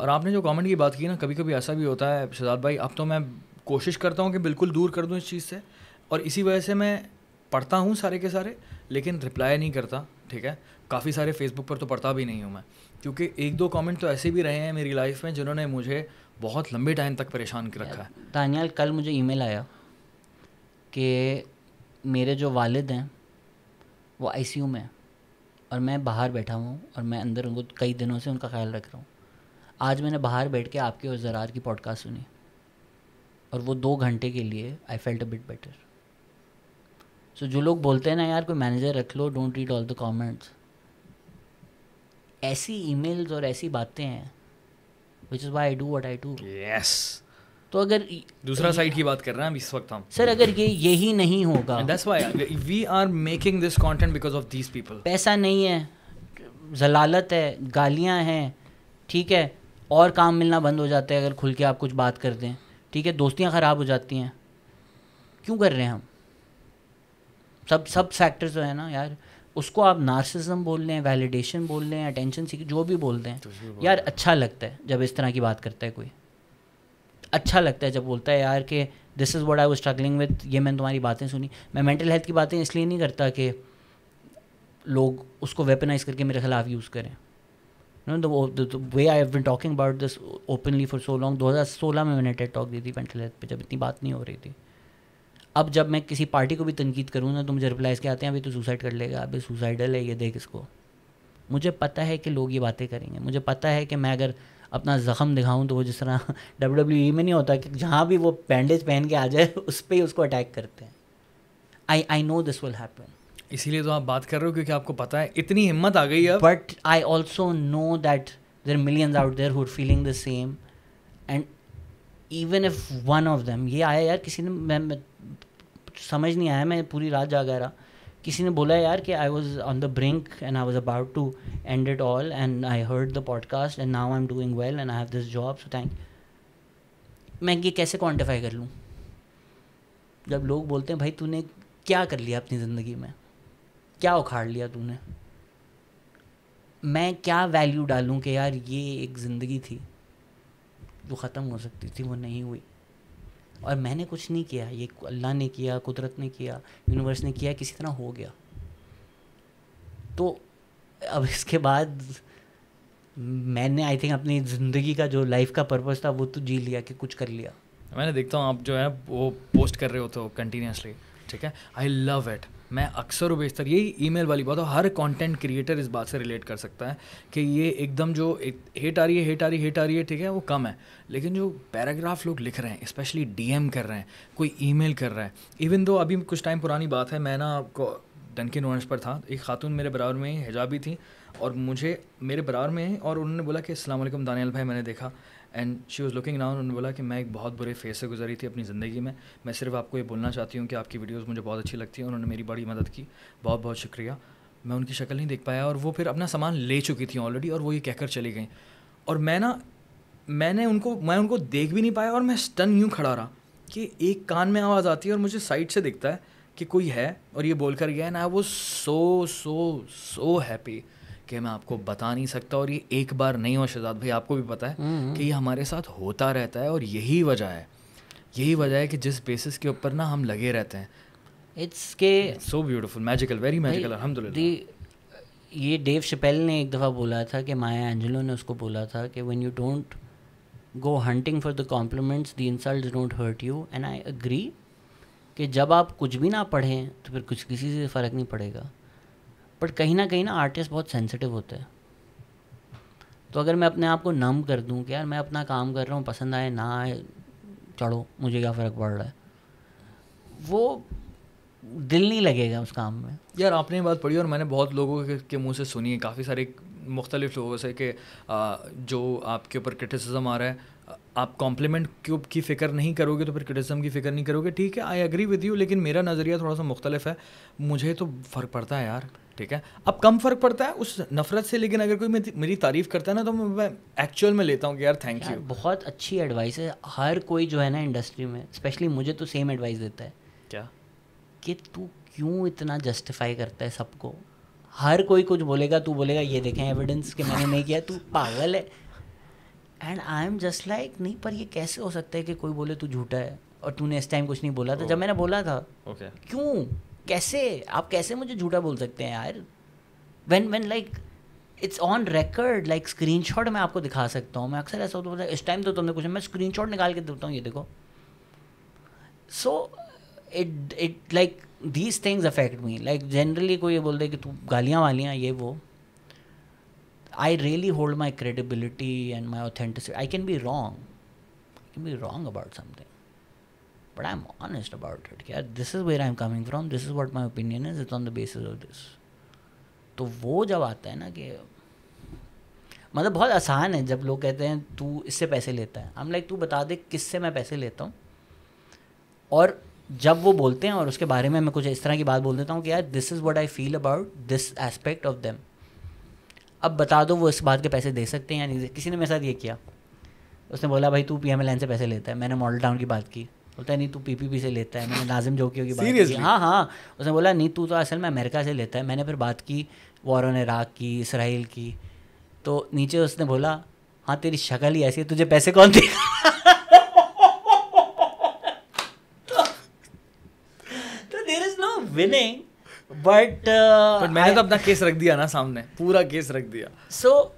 और आपने जो कमेंट की बात की ना कभी कभी ऐसा भी होता है शहजाद भाई अब तो मैं कोशिश करता हूँ कि बिल्कुल दूर कर दूँ इस चीज़ से और इसी वजह से मैं पढ़ता हूँ सारे के सारे लेकिन रिप्लाई नहीं करता ठीक है काफ़ी सारे फेसबुक पर तो पढ़ता भी नहीं हूँ मैं क्योंकि एक दो कमेंट तो ऐसे भी रहे हैं मेरी लाइफ में जिन्होंने मुझे बहुत लंबे टाइम तक परेशान कर रखा है दानियाल कल मुझे ई आया कि मेरे जो वालद हैं वो यू में हैं और मैं बाहर बैठा हूँ और मैं अंदर उनको कई दिनों से उनका ख्याल रख रहा हूँ आज मैंने बाहर बैठ के आपके और ज़रार की पॉडकास्ट सुनी और वो दो घंटे के लिए I felt a bit better so जो लोग बोलते हैं ना यार कोई मैनेजर रख लो don't read all the comments ऐसी ईमेल्स और ऐसी बातें हैं which is why do what I do yes तो अगर दूसरा साइड की बात कर रहे हैं इस वक्त हम सर अगर ये यही नहीं होगा that's why we are making this content because of these people पैसा नहीं है जलालत है गालियां हैं ठीक है और काम मिलना बंद हो जाता है अगर खुल के आप कुछ बात कर दें ठीक है दोस्तियाँ ख़राब हो जाती हैं क्यों कर रहे हैं हम सब सब फैक्टर जो है ना यार उसको आप नार्सिसम बोल लें वैलिडेशन बोल लें अटेंशन सीख जो भी बोल दें तो यार अच्छा लगता है जब इस तरह की बात करता है कोई अच्छा लगता है जब बोलता है यार कि दिस इज़ वॉट आई वो स्ट्रगलिंग विद ये मैंने तुम्हारी बातें सुनी मैं मेंटल हेल्थ की बातें इसलिए नहीं करता कि लोग उसको वेपनाइज करके मेरे खिलाफ यूज़ करें no the way I have been talking about this openly for so long 2016 में मैंने टेट टॉक दी थी मेंटल हेल्थ पे जब इतनी बात नहीं हो रही थी अब जब मैं किसी पार्टी को भी तनकीद करूँ ना तो मुझे रिप्लाइज के आते हैं अभी तो सुसाइड कर लेगा अभी सुसाइडल है ये देख इसको मुझे पता है कि लोग ये बातें करेंगे मुझे पता है कि मैं अगर अपना ज़ख़म दिखाऊं तो वो जिस तरह डब्ल्यू डब्ल्यू e में नहीं होता कि जहाँ भी वो बैंडेज पहन के आ जाए उस पर ही उसको अटैक करते हैं I I know this will happen इसीलिए तो आप बात कर रहे हो क्योंकि आपको पता है इतनी हिम्मत आ गई है but I also know that there millions out there who feeling the same and even if one of them ये आया यार किसी ने मैं, मैं समझ नहीं आया मैं पूरी रात जागा रहा किसी ने बोला यार कि I was on the brink and I was about to end it all and I heard the podcast and now I am doing well and I have this job so thank मैं ये कैसे quantify कर लूँ जब लोग बोलते हैं भाई तूने क्या कर लिया अपनी ज़िंदगी में क्या उखाड़ लिया तूने मैं क्या वैल्यू डालूं कि यार ये एक ज़िंदगी थी जो ख़त्म हो सकती थी वो नहीं हुई और मैंने कुछ नहीं किया ये अल्लाह ने किया कुदरत ने किया यूनिवर्स ने किया किसी तरह हो गया तो अब इसके बाद मैंने आई थिंक अपनी ज़िंदगी का जो लाइफ का पर्पज़ था वो तो जी लिया कि कुछ कर लिया मैंने देखता हूँ आप जो है वो पोस्ट कर रहे होते हो कंटिन्यूसली ठीक है आई लव इट मैं अक्सर व बेशतर यही मेल वाली बात हो हर कॉन्टेंट क्रिएटर इस बात से रिलेट कर सकता है कि ये एकदम जो एक, हेट आ रही है हेट आ रही है हेट आ रही है ठीक है वो कम है लेकिन जो पैराग्राफ लोग लिख रहे हैं स्पेशली डीएम कर रहे हैं कोई ईमेल कर रहा है इवन दो अभी कुछ टाइम पुरानी बात है मैं ना डनकिन रोड्स पर था एक खातून मेरे बराबर में हिजाबी थी और मुझे मेरे बराबर में और उन्होंने बोला कि अल्लाम दानियाल भाई मैंने देखा एंड शी वॉज़ लुकिंग नाउन उन्होंने बोला कि मैं एक बहुत बुरे फेस से गुजरी थी अपनी ज़िंदगी में मैं सिर्फ आपको ये बोलना चाहती हूँ कि आपकी वीडियोज़ मुझे बहुत अच्छी लगती हैं उन्होंने मेरी बड़ी मदद की बहुत बहुत शुक्रिया मैं उनकी शक्ल नहीं देख पाया और वो फिर अपना सामान ले चुकी थी ऑलरेडी और वो ये कहकर चली गई और मैं ना मैंने उनको मैं उनको देख भी नहीं पाया और मैं स्टन यूँ खड़ा रहा कि एक कान में आवाज़ आती है और मुझे साइड से दिखता है कि कोई है और ये बोल कर गया है ना वो सो सो सो हैप्पी कि मैं आपको बता नहीं सकता और ये एक बार नहीं हो शहजाद भाई आपको भी पता है हम्म। कि ये हमारे साथ होता रहता है और यही वजह है यही वजह है कि जिस बेसिस के ऊपर ना हम लगे रहते हैं it's K so beautiful magical very magical अलहमदिल्ला ये डेव शपेल ने एक दफ़ा बोला था कि माया एंजलो ने उसको बोला था कि when you don't go hunting for the compliments the insult don't hurt you and I agree कि जब आप कुछ भी ना पढ़ें तो फिर कुछ किसी से फ़र्क नहीं पड़ेगा बट कहीं ना कहीं ना आर्टिस्ट बहुत सेंसिटिव होते हैं तो अगर मैं अपने आप को नम कर दूं कि यार मैं अपना काम कर रहा हूँ पसंद आए ना आए चढ़ो मुझे क्या फ़र्क पड़ रहा है वो दिल नहीं लगेगा उस काम में यार आपने ये बात पढ़ी और मैंने बहुत लोगों के, के मुंह से सुनी है काफ़ी सारे मुख्तलिफ लोगों से कि जो आपके ऊपर क्रिटिसिज्म आ रहा है आप कॉम्प्लीमेंट क्यों की फ़िक्र नहीं करोगे तो फिर क्रिटिसम की फ़िक्र नहीं करोगे ठीक है आई एग्री विद यू लेकिन मेरा नज़रिया थोड़ा सा मुख्तलिफ है मुझे तो फ़र्क पड़ता है यार ठीक है अब कम फ़र्क पड़ता है उस नफरत से लेकिन अगर कोई मेरी तारीफ़ करता है ना तो मैं एक्चुअल में लेता हूँ कि यार थैंक यू बहुत अच्छी एडवाइस है हर कोई जो है ना इंडस्ट्री में स्पेशली मुझे तो सेम एडवाइस देता है क्या कि तू क्यों इतना जस्टिफाई करता है सबको हर कोई कुछ बोलेगा तू बोलेगा ये देखें एविडेंस कि मैंने नहीं किया तू पागल है and I am just like नहीं पर ये कैसे हो सकता है कि कोई बोले तू झूठा है और तूने इस टाइम कुछ नहीं बोला था oh. जब मैंने बोला था okay. क्यों कैसे आप कैसे मुझे झूठा बोल सकते हैं यार when when like it's on record like screenshot मैं आपको दिखा सकता हूँ मैं अक्सर ऐसा होता इस टाइम तो तुमने कुछ मैं स्क्रीन शॉट निकाल के देता हूँ ये देखो so it it like these things affect me like generally कोई ये बोल दे कि तू गालियाँ वालियाँ ये वो I really hold my credibility and my authenticity I can be wrong I can be wrong about something but I am honest about it क्या this is where I am coming from this is what my opinion is it on the basis of this तो वो जब आता है ना कि मतलब बहुत आसान है जब लोग कहते हैं तू इससे पैसे लेता है हम लाइक तू बता दे किससे मैं पैसे लेता हूँ और जब वो बोलते हैं और उसके बारे में मैं कुछ इस तरह की बात बोल देता हूँ कि यार this is what I feel about this aspect of them अब बता दो वो इस बात के पैसे दे सकते हैं या नहीं किसी ने मेरे साथ ये किया उसने बोला भाई तू पी एम से पैसे लेता है मैंने मॉडल टाउन की बात की बोलता है नहीं तू पी से लेता है मैंने नाजिम जोकियों की बात की हाँ हाँ उसने बोला नहीं तू तो असल में अमेरिका से लेता है मैंने फिर बात की वॉरन इराक की इसराइल की तो नीचे उसने बोला हाँ तेरी शक्ल ही ऐसी है तुझे पैसे कौन दे तो there is no winning but but uh, मैंने तो अपना केस रख दिया ना सामने पूरा केस रख दिया सो so,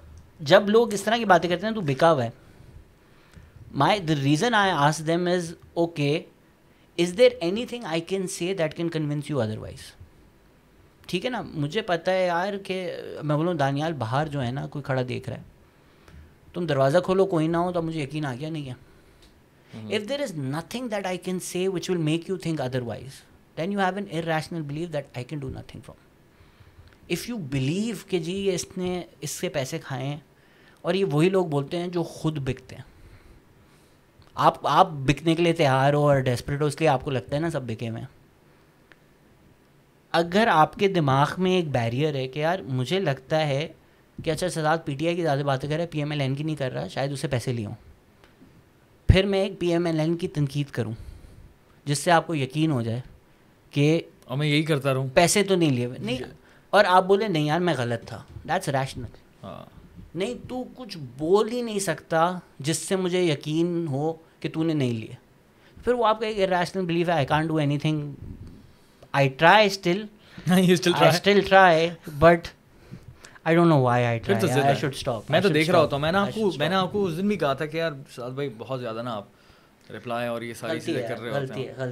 जब लोग इस तरह की बातें करते हैं तो बिका हुआ है my the reason I ask them is okay is there anything I can say that can convince you otherwise ठीक है ना मुझे पता है यार कि मैं बोलूँ दानियाल बाहर जो है ना कोई खड़ा देख रहा है तुम दरवाज़ा खोलो कोई ना हो तो मुझे यकीन आ गया नहीं है if there is nothing that I can say which will make you think otherwise then you have an irrational believe that I can do nothing from if you believe कि जी ये इसने इससे पैसे खाए हैं और ये वही लोग बोलते हैं जो खुद बिकते हैं आप आप बिकने के लिए तैयार हो और डेस्परेट हो इसलिए आपको लगता है ना सब बिके हुए हैं अगर आपके दिमाग में एक बैरियर है कि यार मुझे लगता है कि अच्छा सजाद आई की ज़्यादा बातें कर रहा है एन की नहीं कर रहा शायद उसे पैसे लिए फिर मैं एक पी एम एल एन की तनकीद करूँ जिससे आपको यकीन हो जाए कि और मैं यही करता रहूँ पैसे तो नहीं लिए नहीं और आप बोले नहीं यार मैं गलत था दैट्स रैशनल हाँ। नहीं तू कुछ बोल ही नहीं सकता जिससे मुझे यकीन हो कि तूने नहीं लिए फिर वो आपका एक रैशनल बिलीव है I can't do anything I try still still try but I don't know why I try I should stop मैं तो देख रहा होता हूं मैंने आपको मैंने आपको उस दिन भी कहा था कि यार भाई बहुत ज्यादा ना आप रिप्लाई और ये सारी चीजें कर रहे हो गलती है